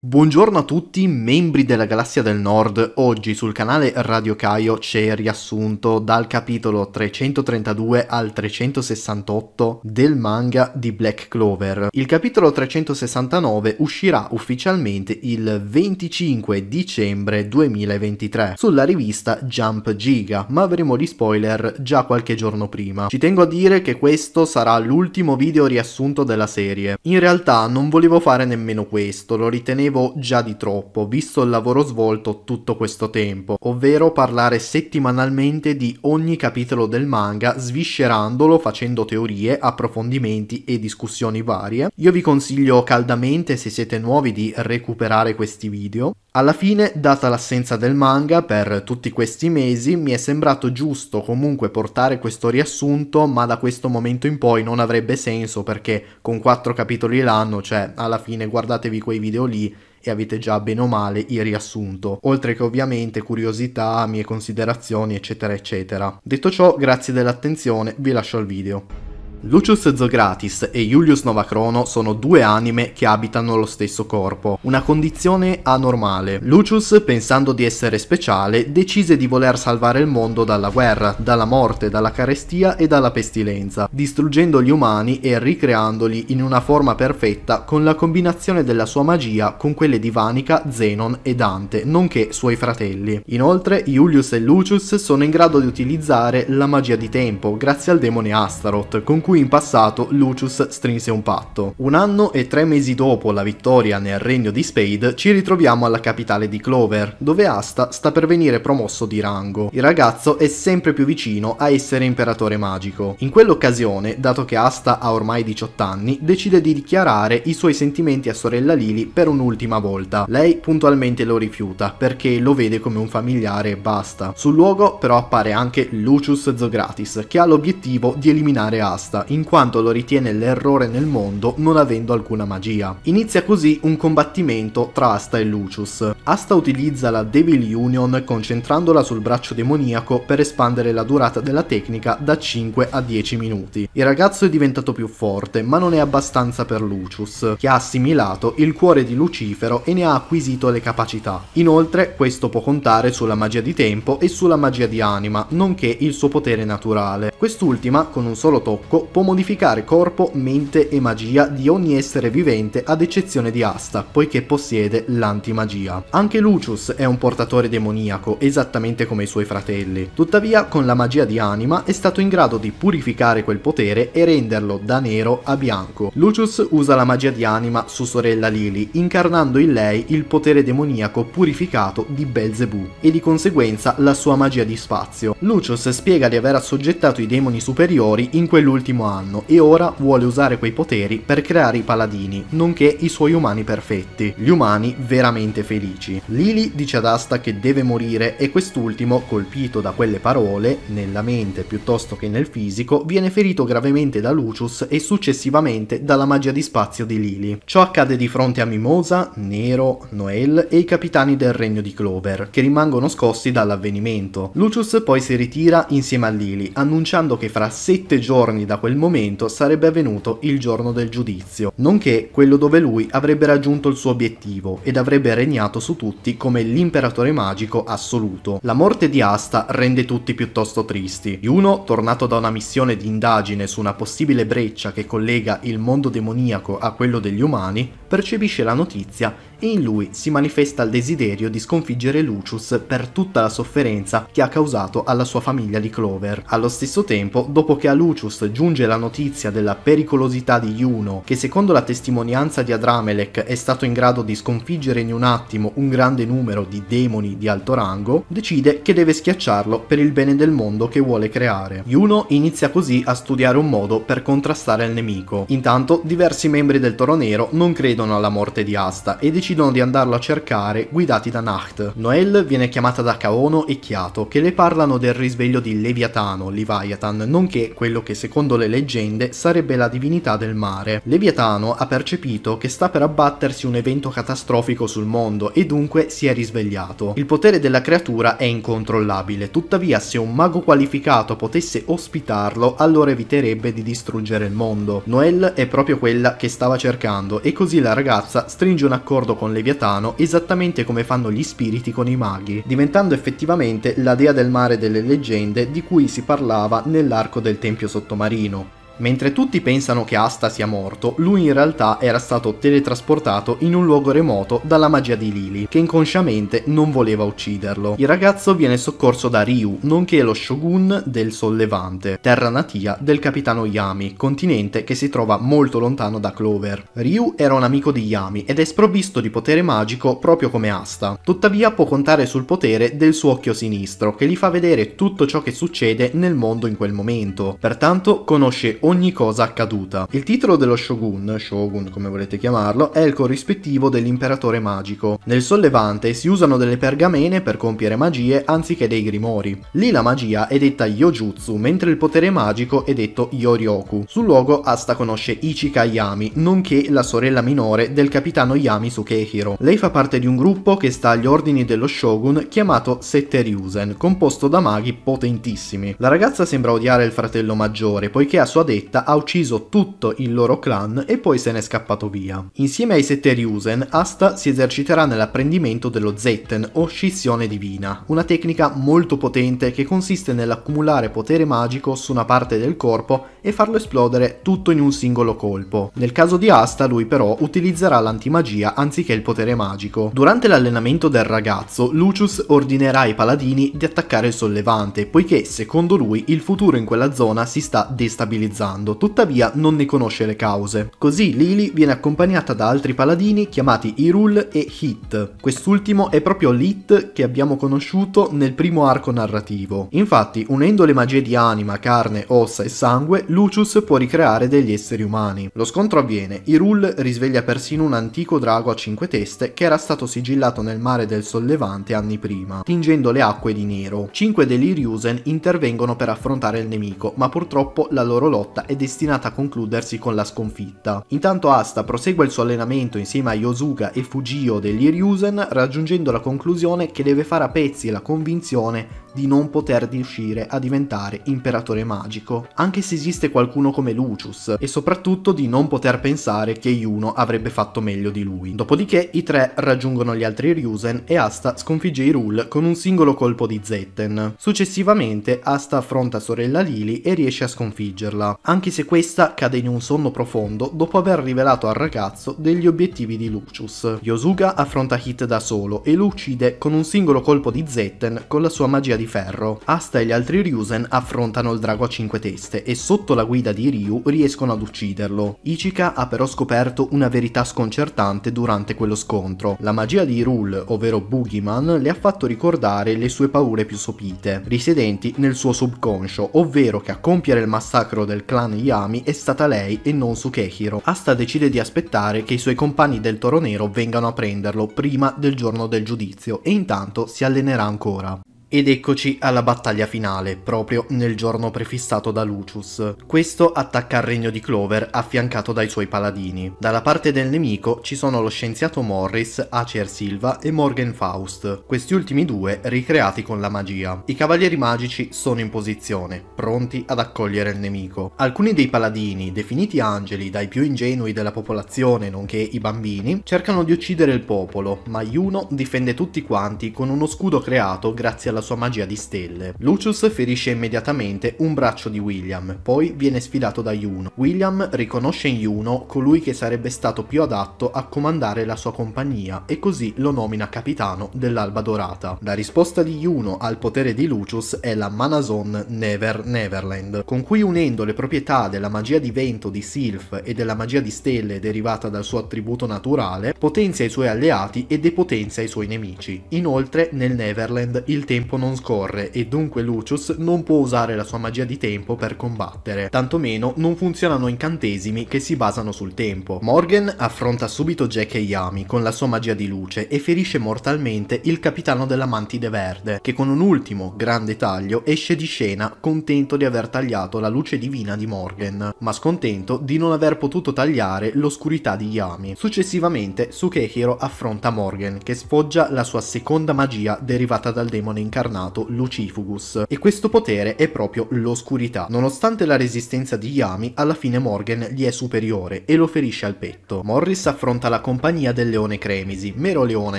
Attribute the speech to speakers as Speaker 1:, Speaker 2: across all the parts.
Speaker 1: Buongiorno a tutti, membri della Galassia del Nord. Oggi sul canale Radio Caio c'è il riassunto dal capitolo 332 al 368 del manga di Black Clover. Il capitolo 369 uscirà ufficialmente il 25 dicembre 2023 sulla rivista Jump Giga, ma avremo gli spoiler già qualche giorno prima. Ci tengo a dire che questo sarà l'ultimo video riassunto della serie. In realtà non volevo fare nemmeno questo, lo ritenevo sapevo già di troppo, visto il lavoro svolto tutto questo tempo, ovvero parlare settimanalmente di ogni capitolo del manga, sviscerandolo, facendo teorie, approfondimenti e discussioni varie. Io vi consiglio caldamente, se siete nuovi, di recuperare questi video. Alla fine, data l'assenza del manga per tutti questi mesi, mi è sembrato giusto comunque portare questo riassunto, ma da questo momento in poi non avrebbe senso perché con quattro capitoli l'anno, cioè alla fine guardatevi quei video lì, e avete già bene o male il riassunto, oltre che ovviamente curiosità, mie considerazioni eccetera eccetera. Detto ciò, grazie dell'attenzione, vi lascio al video. Lucius Zogratis e Julius Novacrono sono due anime che abitano lo stesso corpo, una condizione anormale. Lucius, pensando di essere speciale, decise di voler salvare il mondo dalla guerra, dalla morte, dalla carestia e dalla pestilenza, distruggendo gli umani e ricreandoli in una forma perfetta con la combinazione della sua magia con quelle di Vanica, Zenon e Dante, nonché suoi fratelli. Inoltre, Julius e Lucius sono in grado di utilizzare la magia di tempo, grazie al demone Astaroth, con cui cui in passato Lucius strinse un patto. Un anno e tre mesi dopo la vittoria nel regno di Spade ci ritroviamo alla capitale di Clover, dove Asta sta per venire promosso di rango. Il ragazzo è sempre più vicino a essere imperatore magico. In quell'occasione, dato che Asta ha ormai 18 anni, decide di dichiarare i suoi sentimenti a sorella Lily per un'ultima volta. Lei puntualmente lo rifiuta perché lo vede come un familiare e basta. Sul luogo però appare anche Lucius Zogratis che ha l'obiettivo di eliminare Asta proposta, in quanto lo ritiene l'errore nel mondo non avendo alcuna magia. Inizia così un combattimento tra Asta e Lucius. Asta utilizza la Devil Union concentrandola sul braccio demoniaco per espandere la durata della tecnica da 5 a 10 minuti. Il ragazzo è diventato più forte, ma non è abbastanza per Lucius, che ha assimilato il cuore di Lucifero e ne ha acquisito le capacità. Inoltre, questo può contare sulla magia di tempo e sulla magia di anima, nonché il suo potere naturale. Quest'ultima, con un solo tocco, può modificare corpo, mente e magia di ogni essere vivente ad eccezione di Asta, poiché possiede l'antimagia. Anche Lucius è un portatore demoniaco, esattamente come i suoi fratelli. Tuttavia, con la magia di anima è stato in grado di purificare quel potere e renderlo da nero a bianco. Lucius usa la magia di anima su sorella Lily, incarnando in lei il potere demoniaco purificato di Belzebù e di conseguenza la sua magia di spazio. Lucius spiega di aver assoggettato i demoni superiori in quell'ultimo primo anno e ora vuole usare quei poteri per creare i paladini, nonché i suoi umani perfetti, gli umani veramente felici. Lily dice ad Asta che deve morire e quest'ultimo, colpito da quelle parole, nella mente piuttosto che nel fisico, viene ferito gravemente da Lucius e successivamente dalla magia di spazio di Lily. Ciò accade di fronte a Mimosa, Nero, Noel e i capitani del regno di Clover, che rimangono scossi dall'avvenimento. Lucius poi si ritira insieme a Lily, annunciando che fra sette giorni da quel quel momento sarebbe avvenuto il giorno del giudizio, nonché quello dove lui avrebbe raggiunto il suo obiettivo ed avrebbe regnato su tutti come l'imperatore magico assoluto. La morte di Asta rende tutti piuttosto tristi. Yuno, tornato da una missione di indagine su una possibile breccia che collega il mondo demoniaco a quello degli umani, percepisce la notizia e in lui si manifesta il desiderio di sconfiggere Lucius per tutta la sofferenza che ha causato alla sua famiglia di Clover. Allo stesso tempo, dopo che a Lucius giunge la notizia della pericolosità di Juno, che secondo la testimonianza di Adramelec è stato in grado di sconfiggere in un attimo un grande numero di demoni di alto rango, decide che deve schiacciarlo per il bene del mondo che vuole creare. Juno inizia così a studiare un modo per contrastare il nemico. Intanto diversi membri del Toro Nero non credono provvedono alla morte di Asta e decidono di andarlo a cercare guidati da Nacht. Noel viene chiamata da Kaono e Chiato che le parlano del risveglio di Leviatano, Leviathan, nonché quello che secondo le leggende sarebbe la divinità del mare. Leviatano ha percepito che sta per abbattersi un evento catastrofico sul mondo e dunque si è risvegliato. Il potere della creatura è incontrollabile, tuttavia se un mago qualificato potesse ospitarlo allora eviterebbe di distruggere il mondo. Noel è proprio quella che stava cercando e così la la ragazza stringe un accordo con Leviatano esattamente come fanno gli spiriti con i maghi, diventando effettivamente la dea del mare delle leggende di cui si parlava nell'arco del tempio sottomarino. Mentre tutti pensano che Asta sia morto, lui in realtà era stato teletrasportato in un luogo remoto dalla magia di Lily, che inconsciamente non voleva ucciderlo. Il ragazzo viene soccorso da Ryu, nonché lo shogun del Sollevante, terra natia del capitano Yami, continente che si trova molto lontano da Clover. Ryu era un amico di Yami ed è sprovvisto di potere magico proprio come Asta. Tuttavia può contare sul potere del suo occhio sinistro, che gli fa vedere tutto ciò che succede nel mondo in quel momento. Pertanto conosce ogni cosa accaduta. Il titolo dello shogun, shogun come volete chiamarlo, è il corrispettivo dell'imperatore magico. Nel sollevante si usano delle pergamene per compiere magie anziché dei grimori. Lì la magia è detta Yojutsu, mentre il potere magico è detto Yorioku. Sul luogo Asta conosce Ichika Yami, nonché la sorella minore del capitano Yami Sukehiro. Lei fa parte di un gruppo che sta agli ordini dello shogun chiamato Sette Ryusen, composto da maghi potentissimi. La ragazza sembra odiare il fratello maggiore, poiché a sua destra vendetta ha ucciso tutto il loro clan e poi se n'è scappato via. Insieme ai sette Ryusen, Asta si eserciterà nell'apprendimento dello Zetten o scissione divina, una tecnica molto potente che consiste nell'accumulare potere magico su una parte del corpo e farlo esplodere tutto in un singolo colpo. Nel caso di Asta lui però utilizzerà l'antimagia anziché il potere magico. Durante l'allenamento del ragazzo, Lucius ordinerà ai paladini di attaccare il sollevante, poiché secondo lui il futuro in quella zona si sta destabilizzando usando, tuttavia non ne conosce le cause. Così Lily viene accompagnata da altri paladini chiamati Irul e Hit. Quest'ultimo è proprio l'Hit che abbiamo conosciuto nel primo arco narrativo. Infatti, unendo le magie di anima, carne, ossa e sangue, Lucius può ricreare degli esseri umani. Lo scontro avviene, Irul risveglia persino un antico drago a cinque teste che era stato sigillato nel mare del Sollevante anni prima, tingendo le acque di nero. Cinque degli Ryusen intervengono per affrontare il nemico, ma purtroppo la loro lotta lotta è destinata a concludersi con la sconfitta. Intanto Asta prosegue il suo allenamento insieme a Yosuga e Fujio degli Ryusen raggiungendo la conclusione che deve fare a pezzi la convinzione di non poter riuscire a diventare imperatore magico, anche se esiste qualcuno come Lucius, e soprattutto di non poter pensare che Yuno avrebbe fatto meglio di lui. Dopodiché i tre raggiungono gli altri Ryusen e Asta sconfigge i Rule con un singolo colpo di Zetten. Successivamente Asta affronta sorella Lily e riesce a sconfiggerla anche se questa cade in un sonno profondo dopo aver rivelato al ragazzo degli obiettivi di Lucius. Yosuga affronta Hit da solo e lo uccide con un singolo colpo di Zetten con la sua magia di ferro. Asta e gli altri Ryusen affrontano il drago a cinque teste e sotto la guida di Ryu riescono ad ucciderlo. Ichika ha però scoperto una verità sconcertante durante quello scontro. La magia di Rul, ovvero Boogeyman, le ha fatto ricordare le sue paure più sopite, risiedenti nel suo subconscio, ovvero che a compiere il massacro del clan Yami è stata lei e non Sukehiro. Asta decide di aspettare che i suoi compagni del Toro Nero vengano a prenderlo prima del giorno del giudizio e intanto si allenerà ancora. Ed eccoci alla battaglia finale, proprio nel giorno prefissato da Lucius. Questo attacca il regno di Clover affiancato dai suoi paladini. Dalla parte del nemico ci sono lo scienziato Morris, Acer Silva e Morgan Faust, questi ultimi due ricreati con la magia. I cavalieri magici sono in posizione, pronti ad accogliere il nemico. Alcuni dei paladini, definiti angeli dai più ingenui della popolazione nonché i bambini, cercano di uccidere il popolo, ma Yuno difende tutti quanti con uno scudo creato grazie alla dalla sua magia di stelle. Lucius ferisce immediatamente un braccio di William, poi viene sfidato da Yuno. William riconosce in Yuno colui che sarebbe stato più adatto a comandare la sua compagnia e così lo nomina capitano dell'Alba Dorata. La risposta di Yuno al potere di Lucius è la Manazon Never Neverland, con cui unendo le proprietà della magia di vento di Sylph e della magia di stelle derivata dal suo attributo naturale, potenzia i suoi alleati e depotenzia i suoi nemici. Inoltre nel Neverland il tempo tempo non scorre e dunque Lucius non può usare la sua magia di tempo per combattere, tantomeno non funzionano incantesimi che si basano sul tempo. Morgan affronta subito Jack e Yami con la sua magia di luce e ferisce mortalmente il capitano della Mantide Verde, che con un ultimo grande taglio esce di scena contento di aver tagliato la luce divina di Morgan, ma scontento di non aver potuto tagliare l'oscurità di Yami. Successivamente Sukehiro affronta Morgan, che sfoggia la sua seconda magia derivata dal demone incantesimo incarnato Lucifugus, e questo potere è proprio l'oscurità. Nonostante la resistenza di Yami, alla fine Morgan gli è superiore e lo ferisce al petto. Morris affronta la compagnia del leone Cremisi, Meroleona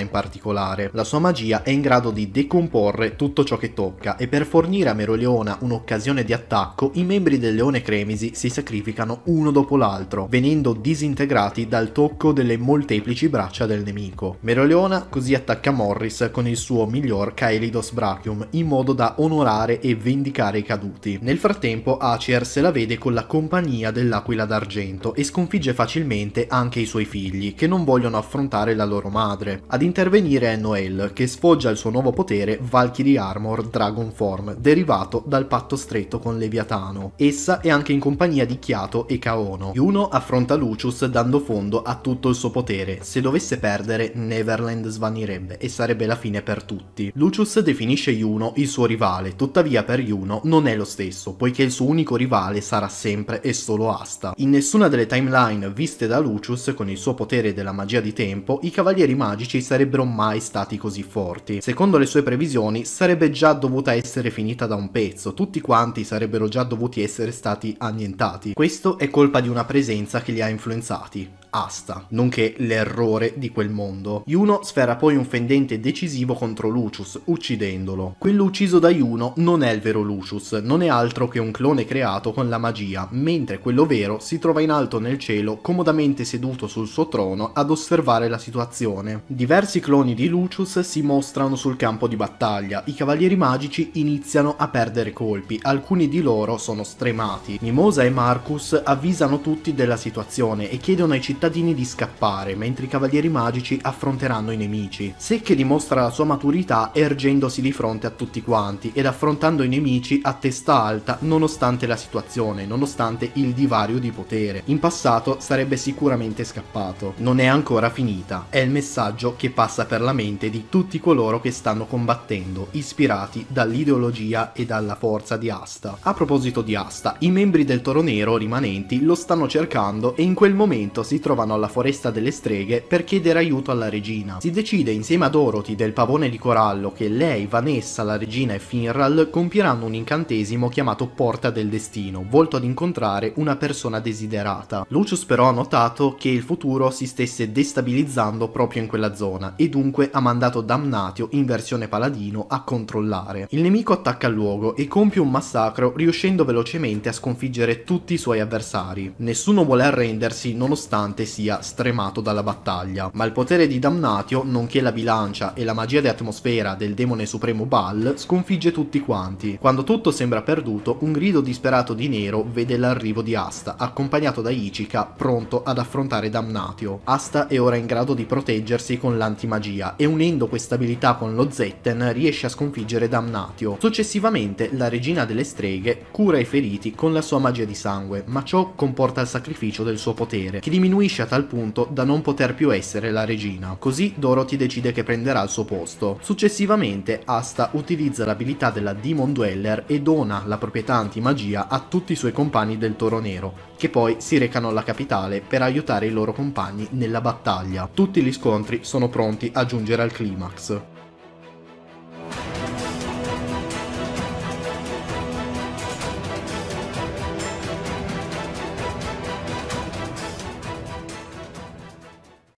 Speaker 1: in particolare. La sua magia è in grado di decomporre tutto ciò che tocca e per fornire a Meroleona un'occasione di attacco, i membri del leone Cremisi si sacrificano uno dopo l'altro, venendo disintegrati dal tocco delle molteplici braccia del nemico. Meroleona così attacca Morris con il suo miglior Kaelidos braccio Dyrrachium in modo da onorare e vendicare i caduti. Nel frattempo Acer se la vede con la compagnia dell'Aquila d'Argento e sconfigge facilmente anche i suoi figli che non vogliono affrontare la loro madre. Ad intervenire è Noel che sfoggia il suo nuovo potere Valkyrie Armor Dragon Form derivato dal patto stretto con Leviatano. Essa è anche in compagnia di Chiato e Kaono. Yuno affronta Lucius dando fondo a tutto il suo potere. Se dovesse perdere Neverland svanirebbe e sarebbe la fine per tutti. Lucius definisce colpisce Yuno, il suo rivale, tuttavia per Yuno non è lo stesso, poiché il suo unico rivale sarà sempre e solo Asta. In nessuna delle timeline viste da Lucius con il suo potere della magia di tempo, i cavalieri magici sarebbero mai stati così forti. Secondo le sue previsioni sarebbe già dovuta essere finita da un pezzo, tutti quanti sarebbero già dovuti essere stati annientati. Questo è colpa di una presenza che li ha influenzati, asta, nonché l'errore di quel mondo. Juno sfera poi un fendente decisivo contro Lucius, uccidendolo. Quello ucciso da Juno non è il vero Lucius, non è altro che un clone creato con la magia, mentre quello vero si trova in alto nel cielo, comodamente seduto sul suo trono ad osservare la situazione. Diversi cloni di Lucius si mostrano sul campo di battaglia, i cavalieri magici iniziano a perdere colpi, alcuni di loro sono stremati. Mimosa e Marcus avvisano tutti della situazione e chiedono ai cittadini cittadini di scappare, mentre i cavalieri magici affronteranno i nemici. Secche dimostra la sua maturità ergendosi di fronte a tutti quanti ed affrontando i nemici a testa alta nonostante la situazione, nonostante il divario di potere. In passato sarebbe sicuramente scappato. Non è ancora finita, è il messaggio che passa per la mente di tutti coloro che stanno combattendo, ispirati dall'ideologia e dalla forza di Asta. A proposito di Asta, i membri del Toro Nero rimanenti lo stanno cercando e in quel momento si trovano trovano alla foresta delle streghe per chiedere aiuto alla regina. Si decide insieme a Dorothy del pavone di corallo che lei, Vanessa, la regina e Finral compieranno un incantesimo chiamato Porta del Destino, volto ad incontrare una persona desiderata. Lucius però ha notato che il futuro si stesse destabilizzando proprio in quella zona e dunque ha mandato Damnatio in versione paladino a controllare. Il nemico attacca il luogo e compie un massacro riuscendo velocemente a sconfiggere tutti i suoi avversari. Nessuno vuole arrendersi nonostante nonostante sia stremato dalla battaglia. Ma il potere di Damnatio, nonché la bilancia e la magia di atmosfera del demone supremo Bal, sconfigge tutti quanti. Quando tutto sembra perduto, un grido disperato di Nero vede l'arrivo di Asta, accompagnato da Ichika, pronto ad affrontare Damnatio. Asta è ora in grado di proteggersi con l'antimagia e unendo questa abilità con lo Zetten riesce a sconfiggere Damnatio. Successivamente la regina delle streghe cura i feriti con la sua magia di sangue, ma ciò comporta il sacrificio del suo potere, che diminuisce indebolisce a tal punto da non poter più essere la regina. Così Dorothy decide che prenderà il suo posto. Successivamente Asta utilizza l'abilità della Demon Dweller e dona la proprietà antimagia a tutti i suoi compagni del Toro Nero, che poi si recano alla capitale per aiutare i loro compagni nella battaglia. Tutti gli scontri sono pronti a giungere al climax.